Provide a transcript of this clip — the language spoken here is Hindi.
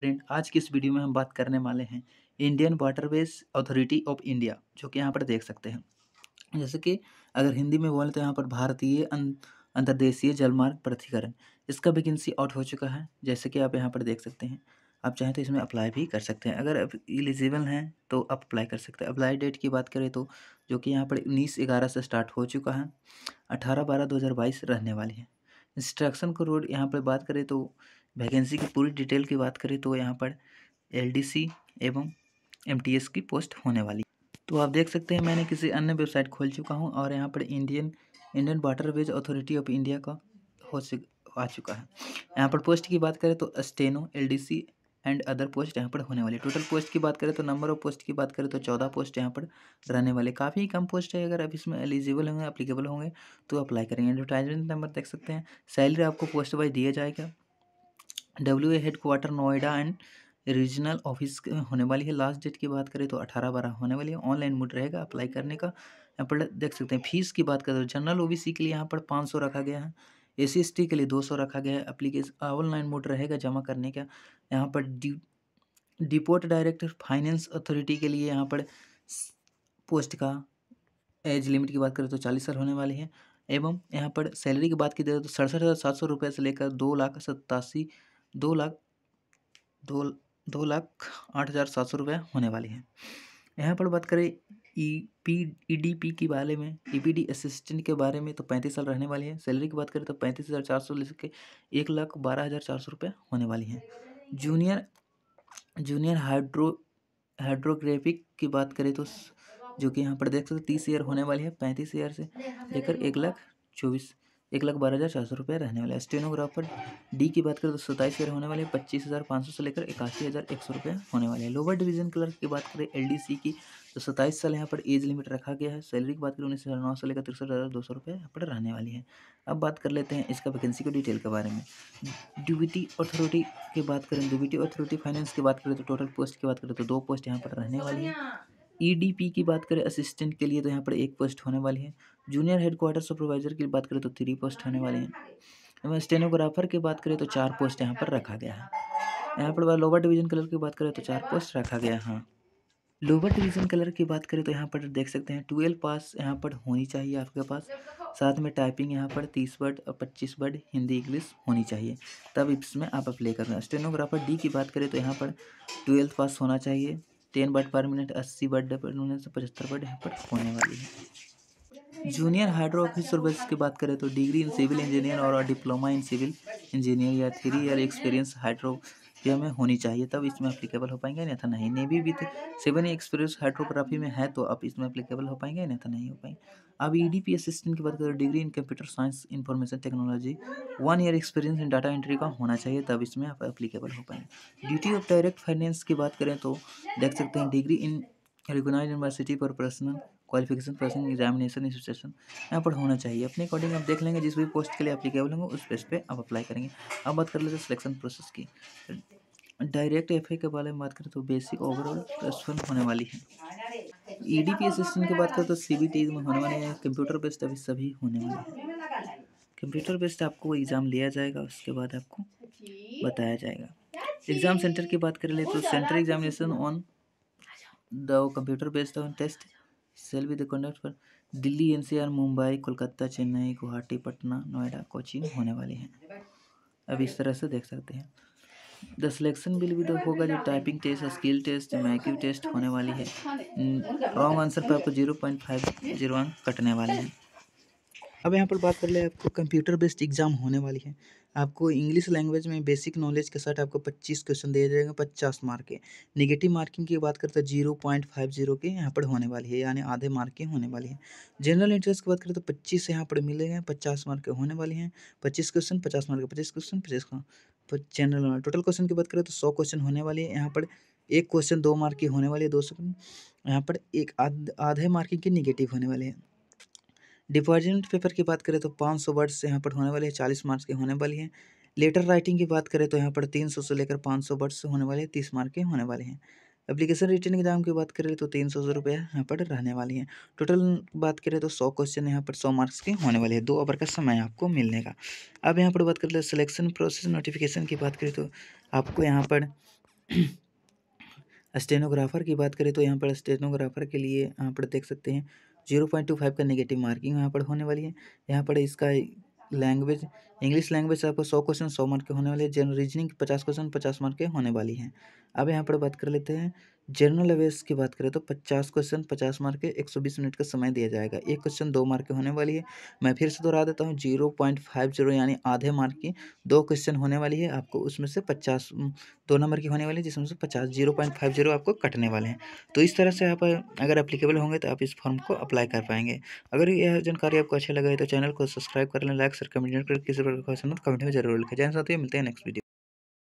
फ्रेंड आज की इस वीडियो में हम बात करने वाले हैं Indian waterways authority of India जो कि यहाँ पर देख सकते हैं जैसे कि अगर हिंदी में बोलें तो यहाँ पर भारतीय अं-, अंतर्देशीय जलमार्ग प्राधिकरण इसका वैकेंसी आउट हो चुका है जैसे कि आप यहाँ पर देख सकते हैं आप चाहें तो इसमें अप्लाई भी कर सकते हैं अगर आप एलिजिबल हैं तो आप अप्लाई कर सकते हैं अप्लाई डेट की बात करें तो जो कि यहाँ पर उन्नीस ग्यारह से स्टार्ट हो चुका है अठारह बारह दो रहने वाली है इंस्ट्रक्शन को रोड यहाँ पर बात करें तो वैकेंसी की पूरी डिटेल की बात करें तो यहाँ पर एलडीसी एवं एमटीएस की पोस्ट होने वाली तो आप देख सकते हैं मैंने किसी अन्य वेबसाइट खोल चुका हूँ और यहाँ पर Indian Indian waterways authority of India का हो आ चुका है यहाँ पर पोस्ट की बात करें तो steno LDC and other post यहाँ पर होने वाली टोटल पोस्ट की बात करें तो नंबर ऑफ पोस्ट की बात करें तो चौदह पोस्ट यहाँ पर रहने वाले काफ़ी कम पोस्ट है अगर आप इसमें एलिजिबल होंगे अप्लीकेबल होंगे तो अप्लाई करेंगे एडवर्टाइजमेंट नंबर देख सकते हैं सैलरी आपको पोस्ट वाइज दिया जाएगा W A quarter Noida and regional office होने वाली है लास्ट डेट की बात करें तो अठारह बारह होने वाली है ऑनलाइन मोड रहेगा अप्लाई करने का यहाँ पर देख सकते हैं फीस की बात करें तो जनरल ओबीसी के लिए यहाँ पर पाँच सौ रखा गया है एस के लिए दो सौ रखा गया है अप्लीकेशन ऑनलाइन मोड रहेगा जमा करने का यहाँ पर डि डिपोर्ट डायरेक्टर फाइनेंस अथॉरिटी के लिए यहाँ पर पोस्ट का एज लिमिट की बात करें तो चालीस साल होने वाली है एवं यहाँ पर सैलरी की बात की जाए तो सड़सठ हज़ार सात सौ रुपये से लेकर दो लाख सत्तासी दो लाख दो दो लाख आठ हज़ार सात सौ रुपये होने वाली है यहाँ पर बात करें E P E D P के बारे में ई पी डी असिस्टेंट के बारे में तो पैंतीस साल रहने वाली है सैलरी की बात करें तो पैंतीस हज़ार चार सौ ले सके एक लाख बारह हज़ार चार सौ रुपये होने वाली है जूनियर जूनियर हाइड्रो हाइड्रोग्राफिक की बात करें तो जो कि यहाँ पर देख सकते तीस ईयर होने वाली है पैंतीस ईयर से लेकर एक लाख चौबीस एक लाख बारह हज़ार चार सौ रुपये रहने वाला है स्टेनोग्राफर डी की बात करें तो सत्ताईस हज़ार होने वाले हैं पच्चीस हज़ार पाँच सौ से लेकर इक्यासी हज़ार एक सौ रुपये होने वाले हैं लोअर डिवीजन क्लर्क की बात करें एल डी सी की तो सत्ताईस साल यहाँ पर एज लिमिट रखा गया है सैलरी की बात करें उन्नीस हज़ार नौ सौ लेकर तिरसठ हज़ार दो सौ रुपये यहाँ पर रहने वाली है अब बात कर लेते हैं इसका वैकेंसी को डिटेल के बारे में ड्यूबिटी अथॉरिटी की बात करें ड्यूबिटी अथॉरिटी फाइनेंस की बात करें तो टोटल पोस्ट की बात करें तो दो पोस्ट यहाँ पर रहने वाली है ईडीपी e की बात करें असिस्टेंट के लिए तो यहाँ पर एक पोस्ट होने वाली है जूनियर हेड क्वार्टर सुपरवाइज़र की बात करें तो थ्री पोस्ट होने वाली हैं एवं स्टेनोग्राफर की बात करें तो चार पोस्ट यहाँ पर रखा गया है यहाँ पर लोअर डिवीजन कलर की बात करें तो चार पोस्ट रखा गया है लोअर डिवीजन कलर की बात करें तो यहाँ पर देख सकते हैं ट्वेल्व पास यहाँ पर होनी चाहिए आपके पास साथ में टाइपिंग यहाँ पर तीस वर्ड और पच्चीस वर्ड हिंदी इंग्लिश होनी चाहिए तब इसमें आप अप्लाई करना स्टेनोग्राफर डी की बात करें तो यहाँ पर ट्वेल्थ पास होना चाहिए टेन बर्ड पर मिनट अस्सी बर्ड पर मिनट से पचहत्तर बर्ड यहाँ पर होने वाली है जूनियर हाइड्रो ऑफिसर बस की बात करें तो डिग्री इन सिविल इंजीनियर और डिप्लोमा इन सिविल इंजीनियर या थ्री ईयर एक्सपीरियंस हाइड्रो यह हमें होनी चाहिए तब इसमें अप्लीकेबल हो पाएंगे था नहीं navy with seven experience hydrography में है तो आप इसमें अप्लीकेबल हो पाएंगे था नहीं हो पाएंगे अब ई डी पी असिस्टेंट की बात करें degree in computer science information technology one year experience in data entry का होना चाहिए तब इसमें आप अप्लीकेबल हो पाएंगे ड्यूटी ऑफ डायरेक्ट फाइनेंस की बात करें तो देख सकते हैं डिग्री इन रिकोनाइज यूनिवर्सिटी पर personal qualification person examination association यहाँ पर होना चाहिए अपने अकॉर्डिंग आप देख लेंगे जिस भी पोस्ट के लिए अप्लीकेबल होंगे उस बेस पे आप अप्लाई करेंगे अब बात कर लेते हैं सिलेक्शन प्रोसेस की डायरेक्ट एफ के बारे में बात करें तो बेसिक ओवरऑल प्लस होने वाली है ई डी पी असिस्टेंट की बात करें तो सी बी टी में होने वाले हैं कंप्यूटर बेस्ड अभी सभी होने वाले हैं कंप्यूटर बेस्ड आपको एग्ज़ाम लिया जाएगा उसके बाद आपको बताया जाएगा एग्ज़ाम सेंटर की बात कर ले तो centre examination on the computer based on test cell with conduct for Delhi NCR Mumbai Kolkata Chennai Guwahati Patna Noida coaching होने वाली है अब इस तरह से देख सकते हैं द सिलेक्शन बिल भी होगा जो typing test skill test MCQ test होने वाली है रॉन्ग hmm, आंसर पर आपको zero point five zero one कटने वाले हैं अब यहाँ पर बात कर ले आपको कंप्यूटर बेस्ड एग्जाम होने वाली है आपको इंग्लिश लैंग्वेज में बेसिक नॉलेज के साथ आपको 25 क्वेश्चन दिए जाएंगे 50 मार्क के नेगेटिव मार्किंग की बात करते हैं जीरो पॉइंट फाइव जीरो के यहाँ पर होने वाली है यानी आधे मार्क के होने वाली है जनरल इंटरेस्ट की बात करें तो पच्चीस यहाँ पर मिले हैं पचास मार्क के होने वाले हैं पच्चीस क्वेश्चन पचास मार्क के पच्चीस क्वेश्चन पच्चीस जनरल टोटल क्वेश्चन की बात करें तो सौ क्वेश्चन होने वाली है यहाँ पर एक क्वेश्चन दो मार्क की होने वाली है दो सौ यहाँ पर एक आधे मार्किंग की निगेटिव होने वाले हैं डिपार्टमेंट पेपर की बात करें तो पाँच सौ वर्ड्स यहाँ पर होने वाले हैं चालीस मार्क्स के होने वाले हैं लेटर राइटिंग की बात करें तो यहाँ पर तीन सौ से लेकर पाँच सौ वर्ड्स होने वाले हैं तीस मार्क के होने वाले हैं एप्लीकेशन रिटर्न एग्जाम की बात करें तो तीन सौ रुपये यहाँ पर रहने वाली है टोटल बात करें तो सौ क्वेश्चन यहाँ पर सौ मार्क्स के होने वाले हैं दो ओवर का समय आपको मिलने का अब यहाँ पर बात कर ले सिलेक्शन प्रोसेस नोटिफिकेशन की बात करें तो आपको यहाँ पर स्टेनोग्राफर की बात करें तो यहाँ पर स्टेनोग्राफर के लिए यहाँ पर देख सकते हैं जीरो पॉइंट टू फाइव का नेगेटिव मार्किंग यहाँ पर होने वाली है यहाँ पर इसका लैंग्वेज इंग्लिश लैंग्वेज आपको सौ क्वेश्चन सौ मार्क के होने वाले हैं जनरल रीजनिंग पचास क्वेश्चन पचास मार्क के होने वाली है अब यहाँ पर बात कर लेते हैं जनरल अवेयर्स की बात करें तो पचास क्वेश्चन पचास मार्क के एक सौ बीस मिनट का समय दिया जाएगा एक क्वेश्चन दो मार्क की होने वाली है मैं फिर से दोहरा देता हूँ जीरो पॉइंट फाइव जीरो यानी आधे मार्क की दो क्वेश्चन होने वाली है आपको उसमें से पचास दो नंबर की होने वाली है जिसमें से पचास जीरो पॉइंट फाइव जीरो आपको कटने वाले हैं तो इस तरह से आप अगर अप्लीकेबल होंगे तो आप इस फॉर्म को अप्लाई कर पाएंगे अगर यह जानकारी आपको अच्छा लगे तो चैनल को सब्सक्राइब कर लें लाइक सर कमेंट कर किसी प्रकार का क्वेश्चन कमेंट तो में जरूर लिखें जाए साथ ही मिलते हैं नेक्स्ट वीडियो